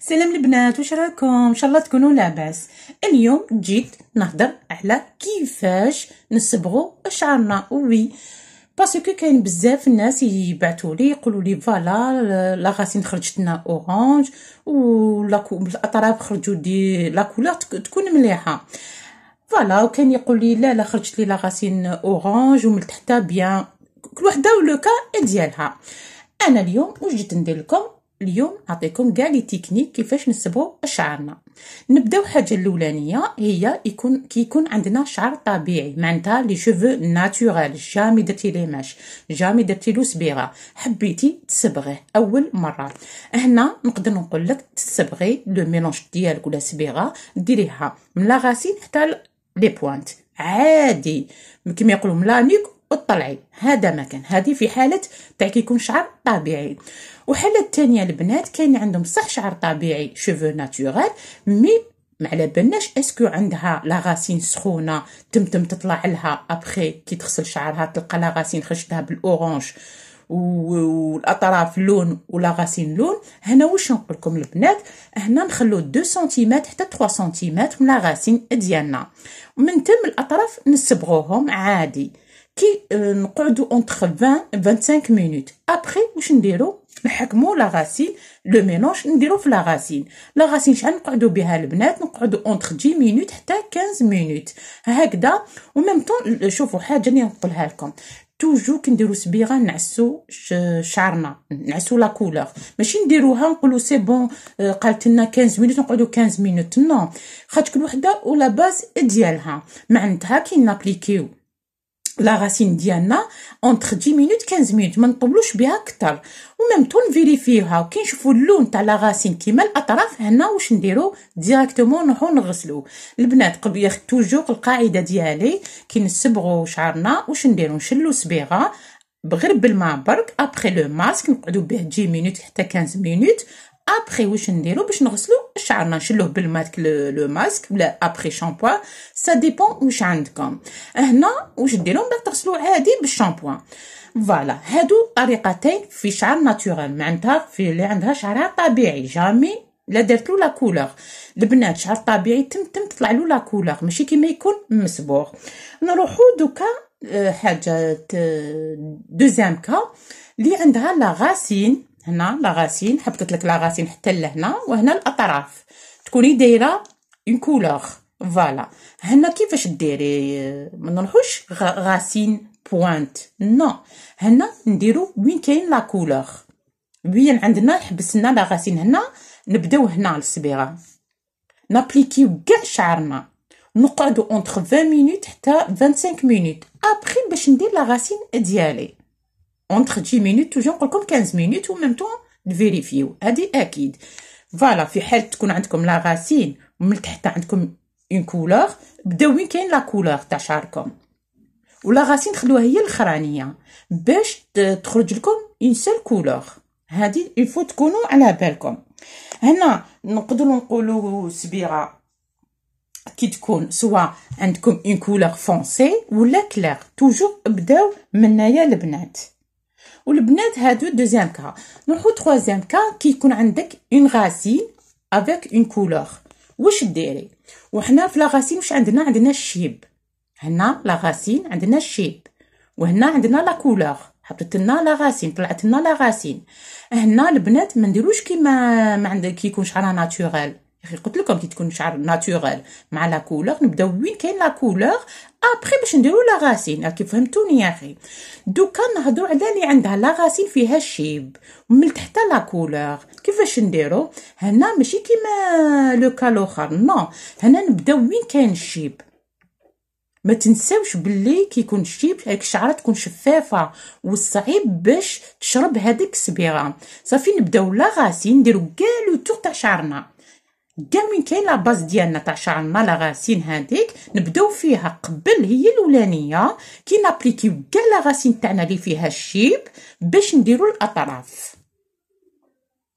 سلام البنات واش راكم ان شاء الله تكونوا لاباس اليوم جيت نهضر على كيفاش نصبغوا شعرنا وي باسكو كاين بزاف الناس يبعثوا لي يقولوا لي فوالا لا غاسين خرجت لنا اورانج ولا الاطراف خرجوا دي لا كولور تكون مليحه فوالا وكان يقول لي لا لا خرجت لي لا غاسين اورانج ومن تحتها بيان كل وحده ولوكا ديالها انا اليوم واش جيت ندير لكم اليوم نعطيكم كاع لي تكنيك كيفاش نسبغوا شعرنا نبداو حاجه الاولانيه هي يكون كي يكون عندنا شعر طبيعي معناتها لي شوفو ناتورال جامي درتي ليه ماش جامي درتي له صبيغه حبيتي تصبغيه اول مره هنا نقدر نقول لك تصبغي لو ميلونج ديالك ولا صبيغه ديريها من لا غاسين حتى لي بوانت عادي كيما يقولوا ملانيك وطلعي هذا ما كان هذه في حاله تاع كيكون شعر طبيعي وحاله الثانيه البنات كاين عندهم صح شعر طبيعي شوفو ناتوريل مي ما على بالناش اسكو عندها لا غاسين سخونه تمتم تطلع لها ابخي كي تغسل شعرها تلقى لا غاسين خشتها بالاورانج والاطراف لون ولا غاسين لون هنا واش نقول لكم البنات هنا نخلو 2 سنتيمتر حتى 3 سنتيمتر من لا غاسين ديالنا ومن تم الاطراف نصبغوهم عادي كي آه، نقعدو اونتر 20 25 مينوت ابخي واش نديرو نحكمو لا غاسيل لو مينوش نديرو في لا غاسيل لا غاسيل شحال نقعدو بها البنات نقعدو اونتر 10 مينوت حتى 15 مينوت هكذا و ميم طون شوفو حاجه اللي نقولها لكم توجو كنديرو صبيغه نعسو شعرنا نعسو لا كولور ماشي نديروها نقولو سي بون آه، قالت لنا 15 مينوت نقعدو 15 مينوت نو خاطر كل وحده ولا باس ديالها معناتها كي نابليكيو لا غاسين ديالنا اونتر 10 مينوت 15 مينوت ما نطبلوش بها اكثر وميم طون نفيريفيوها وكي نشوفو اللون تاع لا غاسين كيما الاطراف هنا واش نديرو ديريكتومون نروحو نغسلو البنات قبل توجور القاعده ديالي كي نصبغو شعرنا واش نديرو نشلو صبيغه بغرب بالماء برك ابخي لو ماسك نقعدو به 10 مينوت حتى 15 مينوت ابري واش نديرو باش نغسلو شعرنا نشلوه بالماء لو ماسك ولا ابري شامبوان سا ديبون واش عندكم هنا واش ديرو من بعد تغسلو عادي بالشامبوان فوالا هادو طريقتين في شعر ناتورال معناتها في اللي عندها شعرها طبيعي جامي لا درتلو لا كولور البنات شعر طبيعي تم تم تطلع له لا كولور ماشي كيما يكون مصبوغ نروحو دوكا حاجه دوزيام كا اللي عندها لا غاسين هنا لاغاسين حبطت لك لاغاسين حتى لهنا وهنا الاطراف تكوني دايره اون كولور فوالا هنا كيفاش ديري ما نروحوش غاسين بوينت نو هنا نديرو وين كاين لا كولور وين عندنا حبسنا لاغاسين هنا نبداو هنا الصبيغه نابليكيو كاع شعرنا نقعدو اونتر 20 مينوت حتى 25 مينوت ابخي باش ندير لاغاسين ديالي اونتر 10 مينوت توجو نقول لكم 15 مينوت ميم طون فيريفيو هادي اكيد فوالا في حال تكون عندكم لا غاسين ومن تحت عندكم اون كولور بداو وين كاين لا كولور تاع شعركم ولا غاسين خلوها هي الاخرانيه باش تخرج لكم اون سول كولور هادي الفو تكونوا على بالكم هنا نقدروا نقولوا سبيغه كي تكون سوا عندكم اون كولور فونسي ولا كلير توجو بداو من هنايا البنات والبنات هادو دوزيام كا نروحو تخوازيام كا كي يكون عندك اون غاسين افيك اون كولور واش ديري وحنا في لاغاسين واش عندنا عندنا الشيب هنا لاغاسين عندنا الشيب وهنا عندنا لا كولور حطيت لنا لاغاسين طلعت لنا لاغاسين هنا البنات ما نديروش كيما ما عندك كيكون شعرها ناتوريل اخي قلت لكم كي تكون شعر ناتورال مع لا كولور نبداو وين كاين لا كولور ابري باش نديرو لا غاسين كي فهمتوني يا اخي دوكا نهضروا على اللي عندها لا غاسين فيها الشيب ومن تحت لا كولور كيفاش نديرو هنا ماشي كيما لو كالوخر نو هنا نبداو وين كاين الشيب ما تنساوش باللي كيكون الشيب هاك الشعره تكون شفافه والصعيب باش تشرب هذيك السبيغه صافي نبداو لا غاسين نديرو كاع لو تور تاع شعرنا قال وين كاين لاباز ديالنا تاع شعرنا لا غاسين هذيك نبداو فيها قبل هي الاولانيه كي نابليكيو كاع لا تاعنا اللي فيها الشيب باش نديرو الاطراف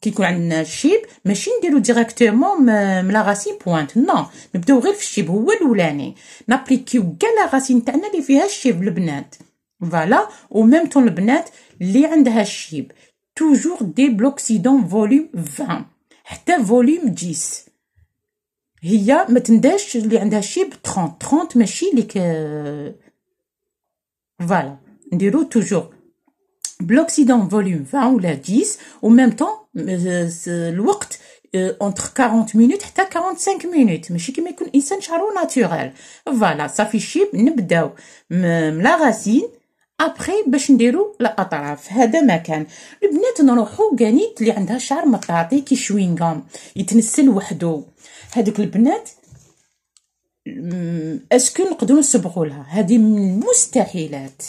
كي يكون عندنا الشيب ماشي نديرو ديريكتومون م# لا غاسين بوينت نو نبداو غير في الشيب هو الاولاني نابليكيو كاع لا تاعنا اللي فيها الشيب البنات فوالا او ميم طون البنات اللي عندها الشيب توجور دي بلوكسيدون فوليوم 20 حتى فوليوم 10 هي ما تنداش اللي عندها شيب 30 30 ماشي ليك فوالا نديرو توجور بلوكسيدون فوليوم 20 ولا 10 او ميم طون الوقت اونتر 40 مينوت حتى 45 مينوت ماشي كيما يكون انسان شعرو ناتوريل فوالا صافي شيب نبداو من لا غاسين ابري باش نديرو الاطراف هذا ما كان البنات نروحو قانيت اللي عندها شعر مطاطي كي شوينغام يتنسل وحده هذوك البنات اسكو نقدروا نصبغوا لها هذه من المستحيلات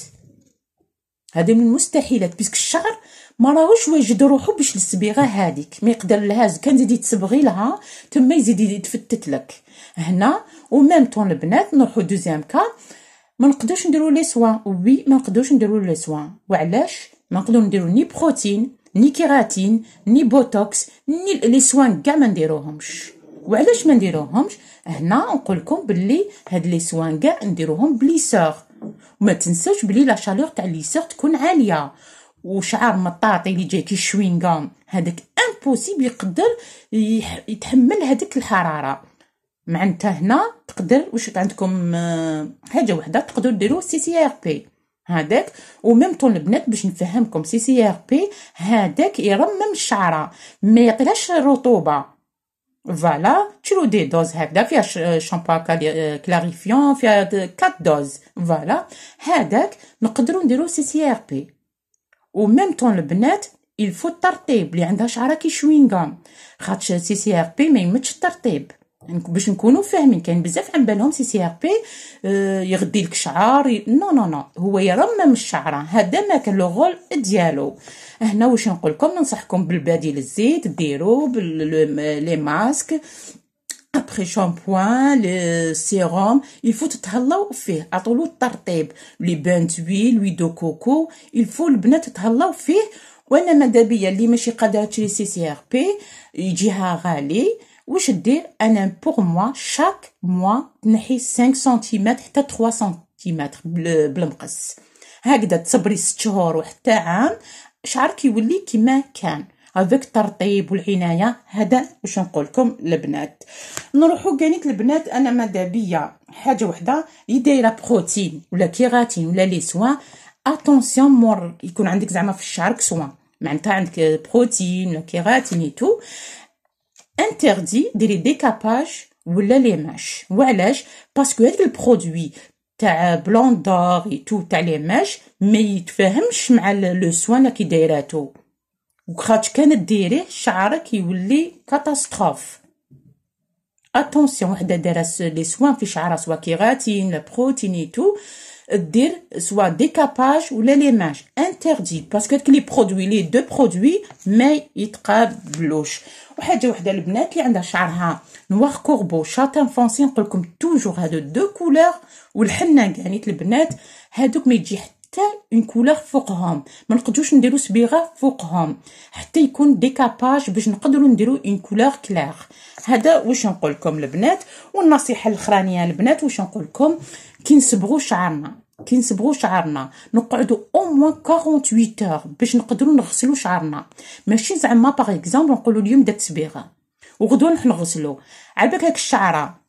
هذه من المستحيلات باسكو الشعر ما راهوش واجد روحو باش الصبيغه هذيك ما يقدر لها كان تزيدي تصبغي لها تما يزيد يتفتت لك هنا وميم طون البنات نروحو دوزيام كا ما نقدروش نديرو لي سوا وي ما نقدروش نديرو لي سوا وعلاش ما نقدروش نديرو ني بروتين ني كيراتين ني بوتوكس ني لي سوان كاع ما نديروهمش وعلاش ما نديروهمش هنا نقول لكم باللي هاد لي سوان كاع نديروهم بليسور وما تنساوش بلي لا شالور تاع ليسور تكون عاليه وشعر مطاطي اللي جاي كيشوينغام هذاك امبوسيبل يقدر يتحمل هذيك الحراره معناتها هنا تقدر واش عندكم آه، حاجه وحده تقدروا ديروا سي سي ار بي هذاك وميم طون البنات باش نفهمكم سي سي ار بي هذاك يرمم الشعره ما يعطيهاش الرطوبه Voilà, تشرو دي دوز هكذا فيها شامباكا كلاريفيون فيها كات دوز فوالا هذاك نقدروا نديرو سي سي ار بي و ميم طون البنات الفو الترطيب اللي عندها شعرها كي شوينغام خاطش سي سي ار بي ما يمتش الترطيب يعني باش نكونوا فاهمين كاين بزاف عن بالهم سي سي ار بي آه، يغدي لك شعر ي... نو نو نو هو يرمم الشعر هذا ما كان لو غول ديالو هنا واش نقول لكم ننصحكم بالبديل الزيت ديروا لي ماسك ابخي شامبوان لي سيروم يلفو تتهلاو فيه عطولو الترطيب لي بانتوي لوي دو كوكو يلفو البنات تتهلاو فيه وانا مادابيا اللي ماشي قادره تشري سي سي ار بي يجيها غالي واش دير انا بوغ موا شاك موا تنحي 5 سنتيمتر حتى 3 سنتيمتر بالمقص هكذا تصبري 6 شهور وحتى عام شعرك يولي كما كان هذاك الترطيب والعنايه هذا واش نقول لكم البنات نروحوا كانيت البنات انا مادا حاجه وحده اللي دايره بروتين ولا كيراتين ولا لي سوا اتونسيون مور يكون عندك زعما في الشعر كسوا معناتها عندك بروتين ولا كيراتين تو interdit de les décapages ou les mèches. Ou parce que le produit, ta blanc d'or et tout, t'as les mais il te fait mal le soin qui dérête tout. Ou quand tu connais des char qui ou les catastrophes. Attention, des soins fichara soit kératine, protéine et tout. دير سوا ديكاباج ولا ليماج انتردي باسكو داك لي برودوي لي دو برودوي ما يتقابلوش وحاجه وحده البنات اللي عندها شعرها نوار كوربو شاتان فونسي نقولكم توجور هادو دو كولور والحنه كاع البنات هادوك ما يجي حتى اون كولور فوقهم ما نقدروش نديرو صبيغه فوقهم حتى يكون ديكاباج باش نقدروا نديرو اون كولور كلير هذا واش نقول لكم البنات والنصيحه الاخرانيه البنات واش نقول لكم كي نصبغوا شعرنا كنسبغوا شعرنا نقعدوا او موان 48 اور باش نقدروا نغسلوا شعرنا ماشي زعما باغ اكزومبل نقولوا اليوم داك التبيغه وغدوه نحن نغسلو عباك هاك الشعره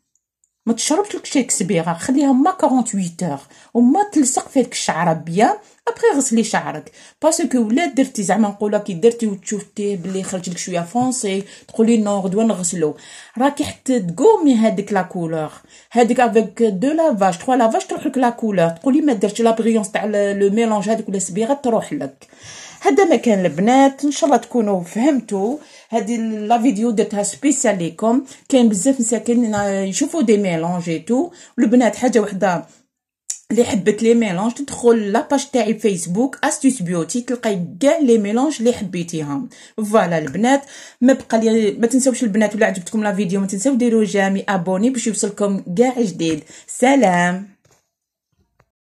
تشربش لك شي كسبيره خليها ما 48 اور وما تلصق فيك الشعره بيان ابري غسلي شعرك باسكو ولا درتي زعما نقولها كي درتي وتشوفتي بلي خرج لك شويه فونسي تقولي نو غدوه نغسلو راكي حتى تقومي هذيك لا كولور هذيك افيك دو لافاج تخوا لافاج تروح لك لا كولور تقولي ما درتش لا بريونس تاع لو ميلونج هذيك ولا سبيغه تروح لك هذا مكان البنات ان شاء الله تكونوا فهمتوا هذه لا فيديو درتها سبيسيال ليكم كاين بزاف مساكن يشوفوا دي ميلونج اي تو والبنات حاجه وحده اللي حبت لي ميلونج تدخل لاباج تاعي فيسبوك استوس بيوتي تلقاي كاع لي ميلونج اللي حبيتيهم فوالا البنات ما بقى لي ما تنساوش البنات ولا عجبتكم لا فيديو ما تنساو ديروا جامي ابوني باش يوصلكم كاع جديد سلام